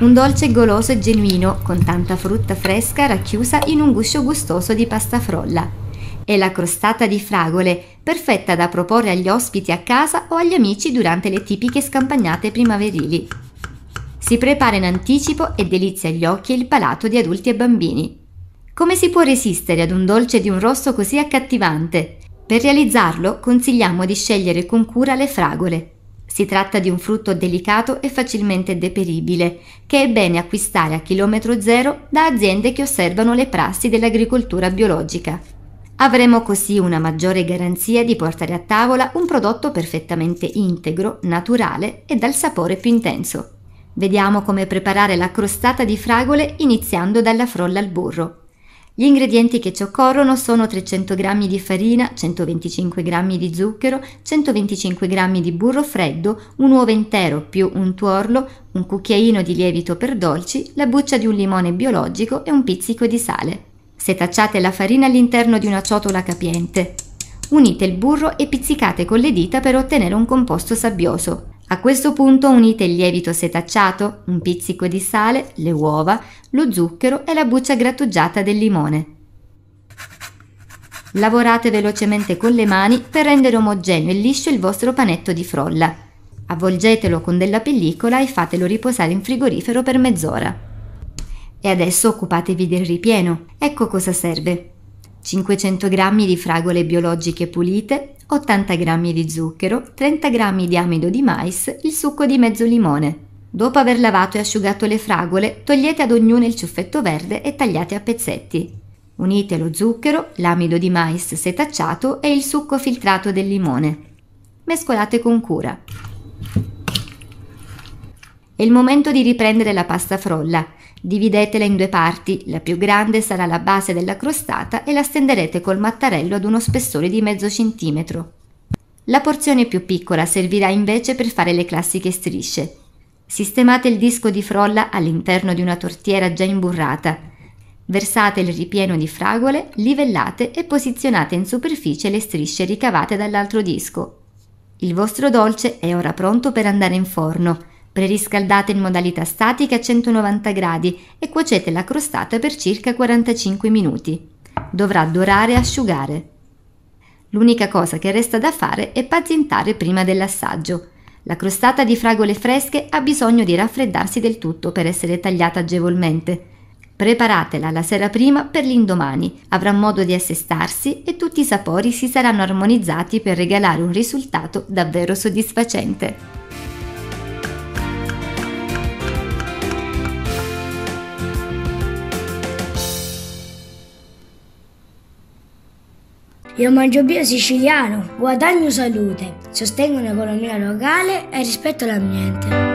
un dolce goloso e genuino con tanta frutta fresca racchiusa in un guscio gustoso di pasta frolla. È la crostata di fragole, perfetta da proporre agli ospiti a casa o agli amici durante le tipiche scampagnate primaverili. Si prepara in anticipo e delizia gli occhi e il palato di adulti e bambini. Come si può resistere ad un dolce di un rosso così accattivante? Per realizzarlo consigliamo di scegliere con cura le fragole, si tratta di un frutto delicato e facilmente deperibile, che è bene acquistare a chilometro zero da aziende che osservano le prassi dell'agricoltura biologica. Avremo così una maggiore garanzia di portare a tavola un prodotto perfettamente integro, naturale e dal sapore più intenso. Vediamo come preparare la crostata di fragole iniziando dalla frolla al burro. Gli ingredienti che ci occorrono sono 300 g di farina, 125 g di zucchero, 125 g di burro freddo, un uovo intero più un tuorlo, un cucchiaino di lievito per dolci, la buccia di un limone biologico e un pizzico di sale. Setacciate la farina all'interno di una ciotola capiente. Unite il burro e pizzicate con le dita per ottenere un composto sabbioso. A questo punto unite il lievito setacciato, un pizzico di sale, le uova, lo zucchero e la buccia grattugiata del limone. Lavorate velocemente con le mani per rendere omogeneo e liscio il vostro panetto di frolla. Avvolgetelo con della pellicola e fatelo riposare in frigorifero per mezz'ora. E adesso occupatevi del ripieno. Ecco cosa serve. 500 g di fragole biologiche pulite, 80 g di zucchero, 30 g di amido di mais, il succo di mezzo limone. Dopo aver lavato e asciugato le fragole, togliete ad ognuno il ciuffetto verde e tagliate a pezzetti. Unite lo zucchero, l'amido di mais setacciato e il succo filtrato del limone. Mescolate con cura. È il momento di riprendere la pasta frolla. Dividetela in due parti, la più grande sarà la base della crostata e la stenderete col mattarello ad uno spessore di mezzo centimetro. La porzione più piccola servirà invece per fare le classiche strisce. Sistemate il disco di frolla all'interno di una tortiera già imburrata. Versate il ripieno di fragole, livellate e posizionate in superficie le strisce ricavate dall'altro disco. Il vostro dolce è ora pronto per andare in forno. Preriscaldate in modalità statica a 190 gradi e cuocete la crostata per circa 45 minuti. Dovrà dorare e asciugare. L'unica cosa che resta da fare è pazientare prima dell'assaggio. La crostata di fragole fresche ha bisogno di raffreddarsi del tutto per essere tagliata agevolmente. Preparatela la sera prima per l'indomani, avrà modo di assestarsi e tutti i sapori si saranno armonizzati per regalare un risultato davvero soddisfacente. Io mangio bio siciliano, guadagno salute, sostengo l'economia locale e rispetto l'ambiente.